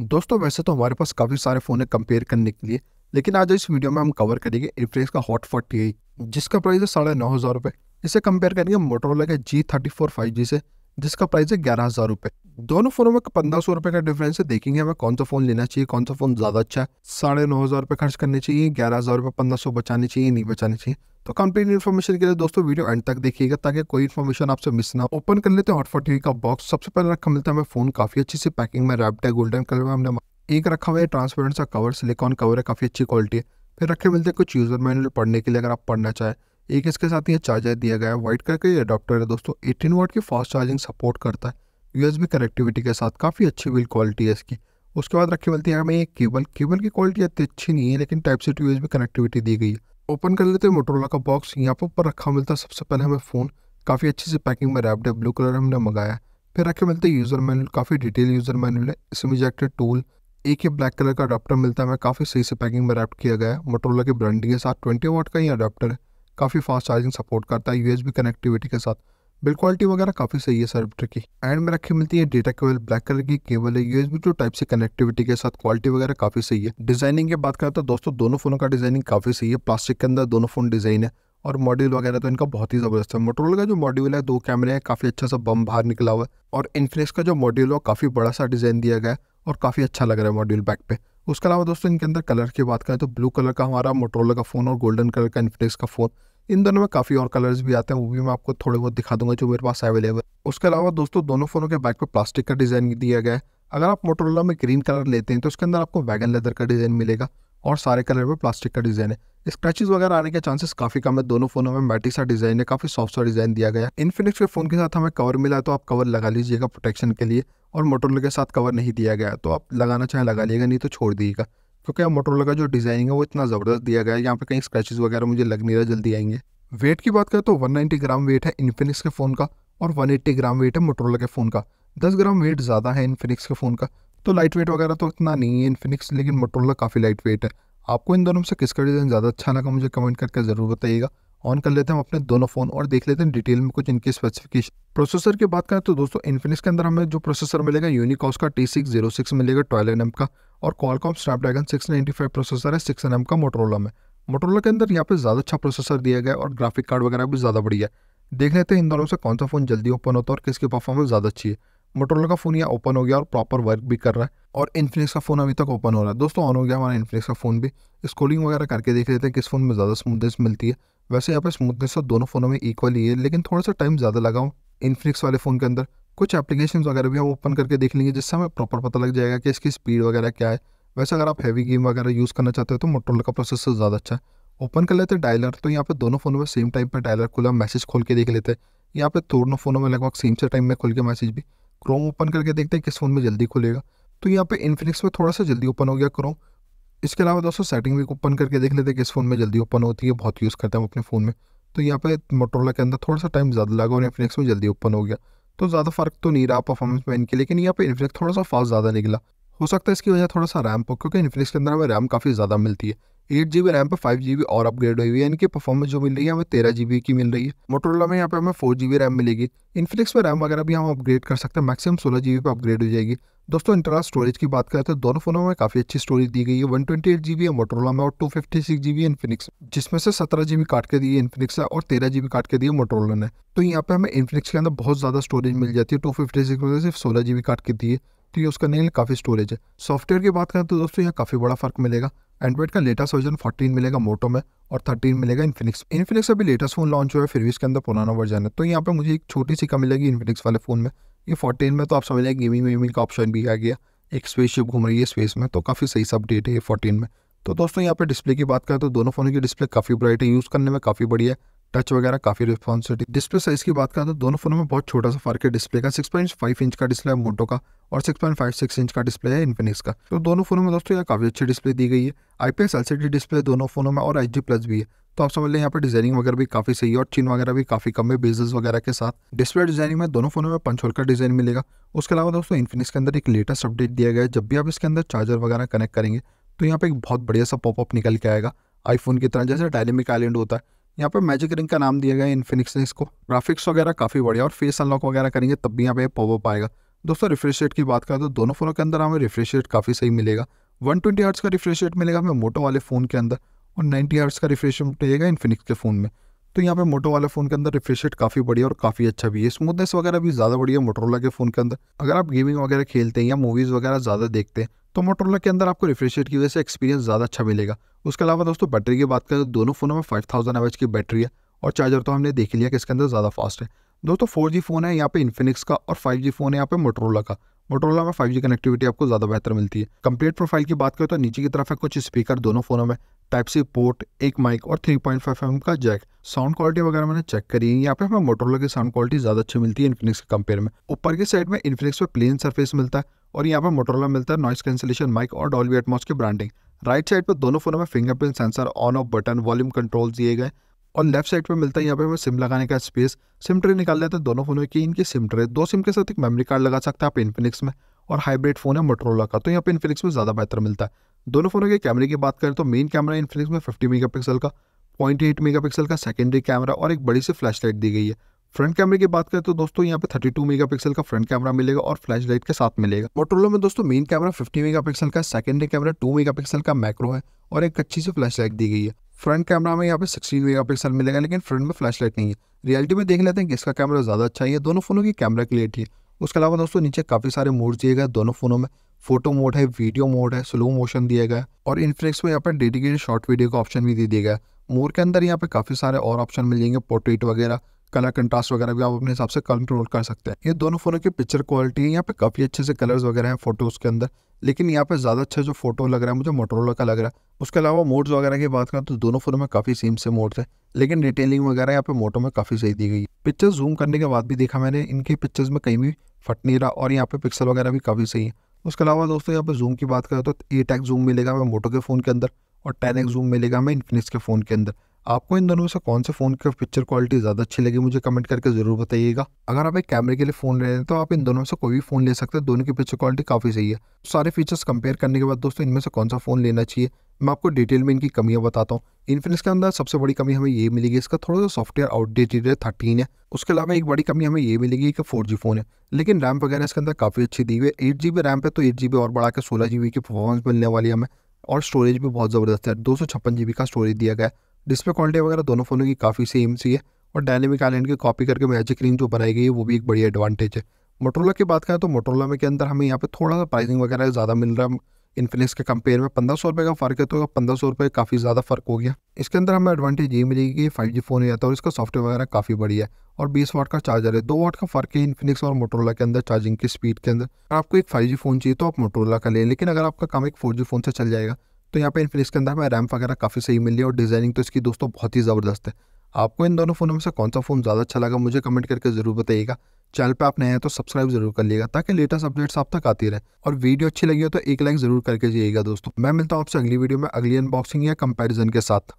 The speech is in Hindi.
दोस्तों वैसे तो हमारे पास काफ़ी सारे फ़ोन है कंपेयर करने के लिए लेकिन आज इस वीडियो में हम कवर करेंगे रिफ्रेश का हॉट फोर्टी आई जिसका प्राइस है साढ़े नौ हज़ार रुपये इसे कंपेयर करेंगे मोटरोला के G thirty four five G से जिसका प्राइस है ग्यारह हज़ार रुपये दोनों फोनों में पंद्रह सौ रुपए का डिफरेंस है देखेंगे हमें कौन सा फोन लेना चाहिए कौन सा फोन ज्यादा अच्छा है साढ़े नौ हजार रुपये खर्च करने चाहिए ग्यारह हजार रुपये पंद्रह सौ बचाने चाहिए नहीं बचाने चाहिए तो कंप्लीट इन्फॉर्मेशन के लिए दोस्तों वीडियो एंड तक देखिएगा ताकि कोई इन्फॉर्मेशन आपसे मिस ना ओपन कर लेते हैं हॉटफॉट टीवी का बॉक्स सबसे पहले रखा मिलता है हमें फोन काफी अच्छी से पैकिंग में रैप्ड है गोल्डन कलर में हमने एक रखा हुआ है ट्रांसपेरेंट सा कवर सिलिकॉन कवर है काफी अच्छी क्वालिटी है फिर रखे मिलते हैं कुछ यूजर मैनुअल पढ़ने के लिए अगर आप पढ़ना चाहें एक इसके साथ ये चार्जर दिया गया है व्हाइट कलर का ये अडॉप्टर है दोस्तों एटीन वाट की फास्ट चार्जिंग सपोर्ट करता है यूएसबी कनेक्टिविटी के साथ काफ़ी अच्छी बिल क्वालिटी है इसकी उसके बाद रखी मिलती है हमें ये केबल केबल की क्वालिटी इतनी अच्छी नहीं है लेकिन type C to USB connectivity दी गई है ओपन कर लेते हैं मोटरोला का बॉक्स यहाँ पर ऊपर रखा मिलता है सबसे पहले हमें फ़ोन काफ़ी अच्छे से पैकिंग में रैप्ड है ब्लू कलर हमने मंगाया फिर रखे मिलते हैं यूज़र मैनुअल काफ़ी डिटेल यूज़र मैनुअल है इसमें इजेक्टेड टूल एक ही ब्लैक कलर का अडाप्टर मिलता है हमें काफ़ी सही से पैकिंग में रैप्ट किया गया है मोटरोला के ब्रांडिंग के साथ ट्वेंटी वाट का ही अडाप्टर है काफ़ी फास्ट चार्जिंग सपोर्ट करता है यूएसबी कनेक्टिविटी के साथ बिल्ड क्वालिटी वगैरह काफ़ी सही है सर्विटर की एंड में रखी मिलती है डेटा केबल ब्लैक कलर की केबल है USB to type C connectivity के साथ क्वालिटी वगैरह काफ़ी सही है डिजाइनिंग की बात करें तो दोस्तों दोनों फोनों का डिजाइनिंग काफ़ी सही है प्लास्टिक के अंदर दोनों फोन डिजाइन है और मॉड्यूल वगैरह तो इनका बहुत ही ज़बरदस्त है मोटरोला का जो मॉड्यूल है दो कैमरे हैं काफ़ी अच्छा सा बम बाहर निकला हुआ है और इन्फिनिक्स का जो मॉड्यूल है काफ़ी बड़ा सा डिज़ाइन दिया गया है और काफ़ी अच्छा लग रहा है मॉड्यूल बैक पे उसके अलावा दोस्तों इनके अंदर कलर की बात करें तो ब्लू कलर का हमारा मोटरोला का फ़ोन और गोल्डन कलर का इनफ्लेक्स का फ़ोन इन दोनों में काफ़ी और कलर्स भी आते हैं वो भी मैं आपको थोड़े बहुत दिखा दूंगा जो मेरे पास अवेलेबल उसके अलावा दोस्तों दोनों फ़ोनों के बैक पर प्लास्टिक का डिज़ाइन दिया गया है अगर आप मोटरोला में ग्रीन कलर लेते हैं तो उसके अंदर आपको वैगन लेदर का डिज़ाइन मिलेगा और सारे कलर में प्लास्टिक का डिज़ाइन है स्क्रैचेस वगैरह आने के चांसेस काफ़ी कम है दोनों फोनों में मैटिक सा डिज़ाइन है काफ़ी सॉफ्ट सा डिज़ाइन दिया गया इनफिनिक्स के फ़ोन के साथ हमें कवर मिला है तो आप कवर लगा लीजिएगा प्रोटेक्शन के लिए और मोटोरोला के साथ कवर नहीं दिया गया तो आप लगाना चाहे लगा लीजिएगा नहीं तो छोड़ दीजिएगा तो क्योंकि मोटरोला का जो डिज़ाइनिंग है वो इतना ज़बरदस्त दिया गया है यहाँ पे कहीं स्क्रैचेस वगैरह मुझे लग नहीं रहा जल्दी आएंगे वेट की बात करें तो 190 ग्राम वेट है इन्फिनिक्स के फ़ोन का और 180 ग्राम वेट है मोटरोला के फ़ोन का 10 ग्राम वेट ज़्यादा है इन्फिनिक्स के फ़ोन का तो लाइट वेट वगैरह तो इतना नहीं है इन्फिनिक्स लेकिन मोटरोला काफ़ी लाइट वेट है आपको इन दोनों से किसका डिज़ाइन ज़्यादा अच्छा लगा मुझे कमेंट करके ज़रूर बताइएगा ऑन कर लेते हैं हम अपने दोनों फ़ोन और देख लेते हैं डिटेल में कुछ इनकी स्पेसिफिकेशन प्रोसेसर की बात करें तो दोस्तों इन्फिनिक्स के अंदर हमें जो प्रोसेसर मिलेगा यूनिकॉस का टी सिक्स जीरो सिक्स मिलेगा ट्वेल्व एन का और कॉलकॉम स्नैपड्रैगन 695 प्रोसेसर है सिक्स एन का मोटरोला में मोटरोला के अंदर यहाँ पे ज़्यादा अच्छा प्रोसेसर दिया गया और ग्राफिक कार्ड वगैरह भी ज़्यादा बढ़िया है देख लेते हैं इन दोनों से कौन सा फ़ोन जल्दी ओपन होता है और किसकी परफॉर्मेंस ज़्यादा अच्छी है मोटरोला का फ़ोन यहाँ ओपन हो गया और प्रॉपर वर्क भी कर रहा है और इन्फिनिक्स का फ़ोन अभी तक ओपन हो रहा है दोस्तों ऑन हो गया हमारा इन्फिनिक्स का फ़ोन भी स्कोलिंग वगैरह करके देख लेते हैं किस फ़ोन में ज़्यादा स्मूथनेस मिलती है वैसे यहाँ पर स्मूथनेस तो दोनों फ़ोनों में इक्वल ही है लेकिन थोड़ा सा टाइम ज़्यादा लगा हूँ इन्फिनिक्स वाले फ़ोन के अंदर कुछ एप्लीकेशन वगैरह भी आप ओपन करके देख लेंगे जिससे हमें प्रॉपर पता लग जाएगा कि इसकी स्पीड वगैरह क्या है वैसे अगर आप हैवी गेम वगैरह यूज़ करना चाहते हो तो मोटरोला का प्रोसेसर ज़्यादा अच्छा है ओपन कर लेते हैं डायलर तो यहाँ पे दोनों फ़ोनों में सेम टाइम पर डायलर खुला मैसेज खोल के देख लेते हैं यहाँ पे दोनों फ़ोनों में लगभग सेम से टाइम में खुल के मैसेज भी क्रोम ओपन करके देखते हैं किस फ़ोन में जल्दी खुलेगा तो यहाँ पे इन्फिनिक्स में थोड़ा सा जल्दी ओपन हो गया क्रोम इसके अलावा दोस्तों सेटिंग भी ओपन करके देख लेते हैं किस फ़ोन में जल्दी ओपन होती है बहुत यूज़ करते हैं हम अपने फ़ोन में तो यहाँ पे मोटरोला के अंदर थोड़ा सा टाइम ज़्यादा लगा और इन्फिनिक्स में जल्दी ओपन हो गया तो ज़्यादा फर्क तो नहीं रहा परफॉर्मेंस में इनके लेकिन यहाँ पे इन्फ्लिक्स थोड़ा सा फास्ट ज़्यादा निकला हो सकता है इसकी वजह थोड़ा सा रैम हो क्योंकि इन्फ्लिक्स के अंदर हमें रैम काफ़ी ज़्यादा मिलती है एट जी बी रैम पर फाइव जी बी और अपग्रेड हुई है यानी कि परफॉर्मेंस जो मिल रही है हमें तेरह जी बी की मिल रही है मोटोरोला में यहाँ पे हमें फोर जी बी रैम मिलेगी इन्फिनिक्स में रैम वगैरह भी हम अपग्रेड कर सकते हैं मैक्सिमम सोलह जी बी पर अपग्रेड हो जाएगी दोस्तों इंटरनल स्टोरेज की बात करें तो दोनों फोनों में काफ़ी अच्छी स्टोरेज दी गई है one twenty eight G B है मोटरोला में और two fifty six G B Infinix जिसमें से सत्रह जी बी काट के दिए इनफिनिक्स इन्फिनिक्स है और तेरह जी बी काट के दिए मोटरोला ने तो यहाँ पे हमें इन्फिनिक्स के अंदर बहुत ज़्यादा स्टोरेज मिल जाती है टू फिफ्टी सिक्स में सिर्फ सोलह जी बी काट के दिए तो ये उसका नहीं काफ़ी स्टोरेज है सॉफ्टवेयर की बात करें तो दोस्तों यहाँ काफ़ी बड़ा फर्क मिलेगा एंड्रॉइड का लेटेस्ट वर्जन 14 मिलेगा मोटो में और 13 मिलेगा इन्फिनिक्स इन्फिनिक्स अभी लेटेस्ट फोन लॉन्च हुआ है फिर भी इसके अंदर पुराना वर्जन है तो यहाँ पर मुझे एक छोटी सी कमी लगी इन्फिनिक्स वाले फ़ोन में ये 14 में तो आप समझ लें गेमिंग वेमिंग का ऑप्शन भी आ गया एक स्पेसशिप घूम रही है स्पेस में तो काफ़ी सही सब अपडेट है ये फोर्टीन में तो दोस्तों यहाँ पर डिस्प्ले की बात करें तो दोनों फ़ोन की डिस्प्ले काफ़ी ब्राइट है यूज़ करने में काफ़ी बढ़िया है टच वगैरह काफ़ी रिस्पॉन्सिटी डिस्प्ले साइज़ की बात करें तो दोनों फोनों में बहुत छोटा सा फर्क है डिस्प्ले का 6.5 इंच का डिस्प्ले है मोटो का और 6.56 इंच का डिस्प्ले है इन्फिनिक्स का तो दोनों फोनों में दोस्तों यह काफ़ी अच्छी डिस्प्ले दी गई है आईपीएस एलसीडी डिस्प्ले दोनों फोनों में और एच प्लस भी है तो आप समझ लें यहाँ पर डिजाइनिंग वगैरह भी काफ़ी सही है और चीन वगैरह भी काफ़ी कम है बेजेस वगैरह के साथ डिस्प्ले डिजाइनिंग में दोनों फोनों में पंच होल का डिजाइन मिलेगा उसके अलावा दोस्तों इन्फिनिक्स के अंदर एक लेटेस्ट अपडेट दिया गया है जब भी आप इसके अंदर चार्जर वगैरह कनेक्ट करेंगे तो यहाँ पे एक बहुत बढ़िया सा पॉपअप निकल के आएगा आईफोन की तरह जैसे डायनेमिक आइलैंड होता है यहाँ पर मैजिक रिंग का नाम दिया गया है इन्फिनिक्स ने इसको ग्राफिक्स वगैरह काफ़ी बढ़िया और फेस अनलॉक वगैरह करेंगे तब भी यहाँ पे अप आएगा दोस्तों रिफ्रेश रेट की बात करें तो दोनों फ़ोनों के अंदर हमें रिफ्रेश रेट काफ़ी सही मिलेगा वन ट्वेंटी आर्ट्स का रिफ्रेश रेट मिलेगा हमें मोटो वाले फ़ोन के अंदर और नाइन्टी हर्ट्स का रिफ्रेश रेट मिलेगा इन्फिनिक्स के फ़ोन में तो यहाँ पे मोटो वाले फ़ोन के अंदर रिफ्रेश रेट काफ़ी बढ़िया और काफ़ी अच्छा भी है स्मूथनेस वगैरह भी ज़्यादा बढ़िया मोटरोला के फ़ोन के अंदर अगर आप गेमिंग वगैरह खेलते हैं या मूवीज़ वगैरह ज़्यादा देखते हैं तो मोटरोला के अंदर आपको रिफ्रेश की वजह से एक्सपीरियंस ज़्यादा अच्छा मिलेगा उसके अलावा दोस्तों बैटरी की बात करें तो दोनों फ़ोनों में फाइव थाउजेंड की बैटरी है और चार्जर तो हमने देख लिया कि इसके अंदर ज़्यादा फास्ट है दोस्तों फोर फ़ोन है यहाँ पे इन्फिनिक्स का और फाइव फ़ोन है यहाँ पे मोटरोला का मोटरोला में फाइव कनेक्टिविटी आपको ज़्यादा बेहतर मिलती है कंप्लीट प्रोफाइल की बात करें तो नीचे की तरफ है कुछ स्पीकर दोनों फ़ोनों में टाइप सी पोर्ट एक माइक और 3.5 पॉइंट का जैक साउंड क्वालिटी वगैरह मैंने चेक करी है यहाँ पे हमें मोटरोला की साउंड क्वालिटी ज़्यादा अच्छी मिलती है इन्फिनिक्स के कंपेयर में ऊपर की साइड में इन्फिनिक्स पर प्लेन सर्फेस मिलता है और यहाँ पर मोटरोला मिलता है नॉइस कैंसिलेशन माइक और डॉल्बी एटमॉस की ब्रांडिंग राइट साइड पर दोनों फोनों में fingerprint sensor on off button volume control दिए गए और लेफ्ट साइड पर मिलता है यहाँ पे हमें सिम लगाने का स्पेस सिम ट्रे निकाल लेते हैं तो दोनों फोनों की इनकी सिम ट्रे दो सिम के साथ एक मेमोरी कार्ड लगा सकते हैं आप इनफिनिक्स में और हाइब्रिड फोन है मोटरोला का तो यहाँ पे इनफिनिक्स में ज़्यादा बेहतर मिलता है दोनों फोनों के कैमरे की बात करें तो मेन कैमरा इनफिनिक्स में फिफ्टी मेगा का पॉइंट एट का सेकेंडरी कैमरा और एक बड़ी सी फ्लैश लाइट दी गई है फ्रंट कैमरे की बात करें तो दोस्तों यहाँ पे 32 मेगापिक्सल का फ्रंट कैमरा मिलेगा और फ्लैश लाइट के साथ मिलेगा मोटरोला में दोस्तों मेन कैमरा 50 मेगापिक्सल का सेकेंडरी कैमरा 2 मेगापिक्सल का मैक्रो है और एक अच्छी सी फ्लैश लाइट दी गई है फ्रंट कैमरा में यहाँ पे 16 मेगापिक्सल मिलेगा लेकिन फ्रंट में फ्लैश लाइट नहीं है रियलिटी में देख लेते हैं कि इसका कैमरा ज़्यादा अच्छा है दोनों फोनों की कैमरा क्लियरिटी है उसके अलावा दोस्तों नीचे काफ़ी सारे मोड दिए गए दोनों फोनों में फोटो मोड है वीडियो मोड है स्लो मोशन दिया गया और इनफ्लिक्स में यहाँ पर डेडिकेटेड शॉर्ट वीडियो का ऑप्शन भी दे दिया गया मोर के अंदर यहाँ पे काफ़ी सारे और ऑप्शन मिल जाएंगे पोर्ट्रेट वगैरह कलर कंट्रास्ट वगैरह भी आप अपने हिसाब से कंट्रोल कर सकते हैं ये दोनों फ़ोनों की पिक्चर क्वालिटी है यहाँ पे काफ़ी अच्छे से कलर्स वगैरह हैं फोटोज़ के अंदर लेकिन यहाँ पे ज़्यादा अच्छा जो फोटो लग रहा है मुझे मोटरोला का लग रहा है उसके अलावा मोड्स वगैरह की बात करें तो दोनों फ़ोनों में काफ़ी सेम से मोड्स है लेकिन डिटेलिंग वगैरह यहाँ पे मोटो में काफ़ी सही दी गई है पिक्चर जूम करने के बाद भी देखा मैंने इनके पिक्चर्स में कहीं भी फट नहीं रहा और यहाँ पे पिक्सल वगैरह भी काफ़ी सही है उसके अलावा दोस्तों यहाँ पे जूम की बात करें तो ए एक्स जूम मिलेगा हमें मोटो के फ़ोन के अंदर और टेन एक्स जूम मिलेगा हमें इन्फिनिक्स के फ़ोन के अंदर आपको इन दोनों से कौन से फ़ोन की पिक्चर क्वालिटी ज़्यादा अच्छी लगी मुझे कमेंट करके ज़रूर बताइएगा अगर आप एक कैमरे के लिए फ़ोन ले रहे हैं तो आप इन दोनों से कोई भी फ़ोन ले सकते हैं दोनों की पिक्चर क्वालिटी काफ़ी सही है तो सारे फीचर्स कंपेयर करने के बाद दोस्तों इनमें से कौन सा फ़ोन लेना चाहिए मैं आपको डिटेल में इनकी कमियाँ बताता हूँ इन्फिनिक्स के अंदर सबसे बड़ी कमी हमें ये मिलेगी इसका थोड़ा सा सॉफ्टवेयर आउटडेटेड है थर्टीन है उसके अलावा एक बड़ी कमी हमें ये मिलेगी कि फोर जी फोन है लेकिन रैम वगैरह इसके अंदर काफ़ी अच्छी दी हुई है एट जी बी रैम पर तो एट जी बी और बढ़ा के सोलह जी बी की परफॉर्मेंस मिलने वाली है हमें और स्टोरेज भी बहुत ज़बरदस्त है दो सौ छप्पन जी बी का स्टोरेज दिया गया है डिस्प्ले क्वालिटी वगैरह दोनों फ़ोनों की काफ़ी सेम सी है और डायनेमिक आइलैंड की कॉपी करके मैजिक रिंग जो बनाई गई है वो भी एक बड़ी एडवांटेज है मोटोला की बात करें तो मोटोला में के अंदर हमें यहाँ पे थोड़ा सा प्राइसिंग वगैरह ज़्यादा मिल रहा है इन्फिनिक्स के कंपेयर में पंद्रह सौ रुपये का फ़र्क है तो पंद्रह सौ रुपये काफ़ी ज़्यादा फ़र्क हो गया इसके अंदर हमें एडवांटेज ये मिलेगी कि फाइव जी फ़ोन जाता है और तो इसका सॉफ्टवेयर वगैरह काफ़ी बढ़िया है और बीस वाट का चार्जर है दो वाट का फ़र्क है इन्फिनिक्स और मोटोला के अंदर चार्जिंग की स्पीड के अंदर आपको एक फाइव जी फ़ोन चाहिए तो आप मोटोला का लें लेकिन अगर आपका काम एक फोर जी फ़ोन से चल जाएगा तो यहाँ पे इनफिनिक्स के अंदर हमें रैम वगैरह काफ़ी सही मिली है और डिज़ाइनिंग तो इसकी दोस्तों बहुत ही ज़बरदस्त है आपको इन दोनों फ़ोनों में से कौन सा फ़ोन ज़्यादा अच्छा लगा मुझे कमेंट करके ज़रूर बताइएगा चैनल पे आप नए हैं तो सब्सक्राइब जरूर कर लीजिएगा ताकि लेटेस्ट अपडेट्स आप तक आती रहे और वीडियो अच्छी लगी हो तो एक लाइक जरूर करके जाइएगा दोस्तों मैं मिलता हूँ आपसे अगली वीडियो में अगली अनबॉक्सिंग या कंपैरिजन के साथ